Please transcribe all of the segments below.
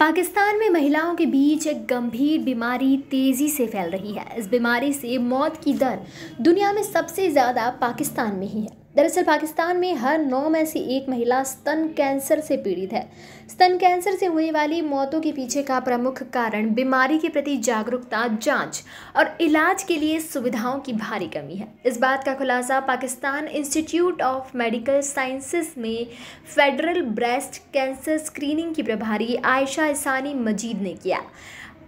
पाकिस्तान में महिलाओं के बीच एक गंभीर बीमारी तेज़ी से फैल रही है इस बीमारी से मौत की दर दुनिया में सबसे ज़्यादा पाकिस्तान में ही है दरअसल पाकिस्तान में हर नौ में से एक महिला स्तन कैंसर से पीड़ित है स्तन कैंसर से होने वाली मौतों के पीछे का प्रमुख कारण बीमारी के प्रति जागरूकता जांच और इलाज के लिए सुविधाओं की भारी कमी है इस बात का खुलासा Pakistan Institute of Medical Sciences में फेडरल ब्रेस्ट कैंसर स्क्रीनिंग की प्रभारी आयशा इसानी मजीद ने किया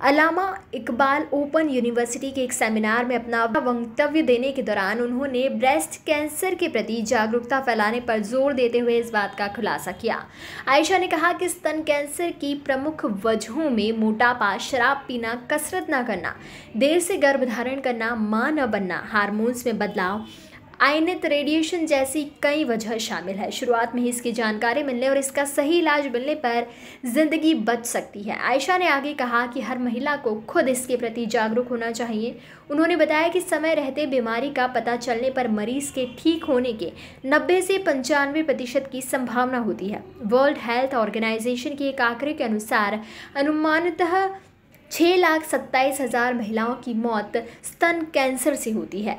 अलामा इकबाल ओपन यूनिवर्सिटी के एक सेमिनार में अपना वक्तव्य देने के दौरान उन्होंने ब्रेस्ट कैंसर के प्रति जागरूकता फैलाने पर जोर देते हुए इस बात का खुलासा किया आयशा ने कहा कि स्तन कैंसर की प्रमुख वजहों में मोटापा शराब पीना कसरत न करना देर से गर्भधारण करना माँ न बनना हारमोन्स में बदलाव आयनित रेडिएशन जैसी कई वजह शामिल है शुरुआत में ही इसकी जानकारी मिलने और इसका सही इलाज मिलने पर ज़िंदगी बच सकती है आयशा ने आगे कहा कि हर महिला को खुद इसके प्रति जागरूक होना चाहिए उन्होंने बताया कि समय रहते बीमारी का पता चलने पर मरीज़ के ठीक होने के नब्बे से पंचानवे प्रतिशत की संभावना होती है वर्ल्ड हेल्थ ऑर्गेनाइजेशन के एक आंकड़े के अनुसार अनुमानतः छः लाख सत्ताईस हज़ार महिलाओं की मौत स्तन कैंसर से होती है